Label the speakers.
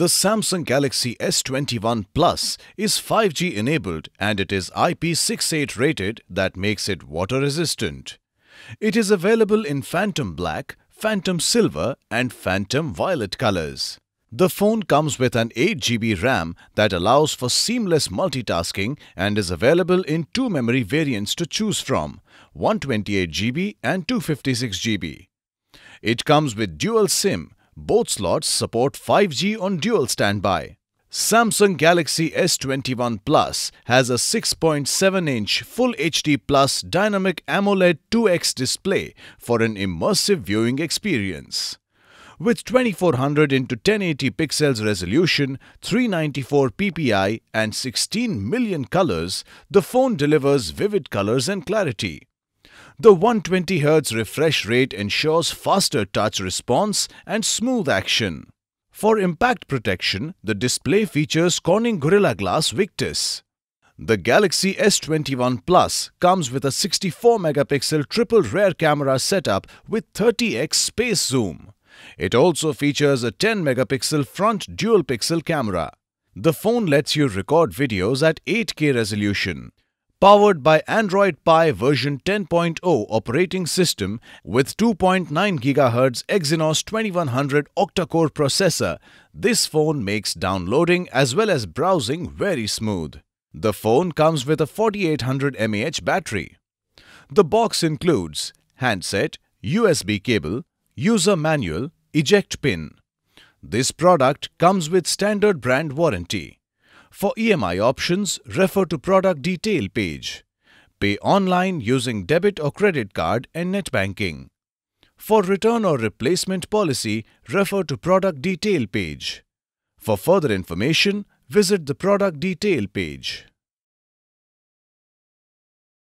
Speaker 1: The Samsung Galaxy S21 Plus is 5G enabled and it is IP68 rated that makes it water resistant. It is available in Phantom Black, Phantom Silver and Phantom Violet colors. The phone comes with an 8GB RAM that allows for seamless multitasking and is available in two memory variants to choose from, 128GB and 256GB. It comes with dual SIM both slots support 5G on dual standby. Samsung Galaxy S21 Plus has a 6.7-inch Full HD Plus Dynamic AMOLED 2X display for an immersive viewing experience. With 2400 into 1080 pixels resolution, 394 ppi and 16 million colors, the phone delivers vivid colors and clarity. The 120Hz refresh rate ensures faster touch response and smooth action. For impact protection, the display features Corning Gorilla Glass Victus. The Galaxy S21 Plus comes with a 64-megapixel triple rear camera setup with 30x space zoom. It also features a 10-megapixel front dual-pixel camera. The phone lets you record videos at 8K resolution powered by Android Pie version 10.0 operating system with 2.9 GHz Exynos 2100 octa-core processor, this phone makes downloading as well as browsing very smooth. The phone comes with a 4800 mAh battery. The box includes handset, USB cable, user manual, eject pin. This product comes with standard brand warranty. For EMI options, refer to product detail page. Pay online using debit or credit card and net banking. For return or replacement policy, refer to product detail page. For further information, visit the product detail page.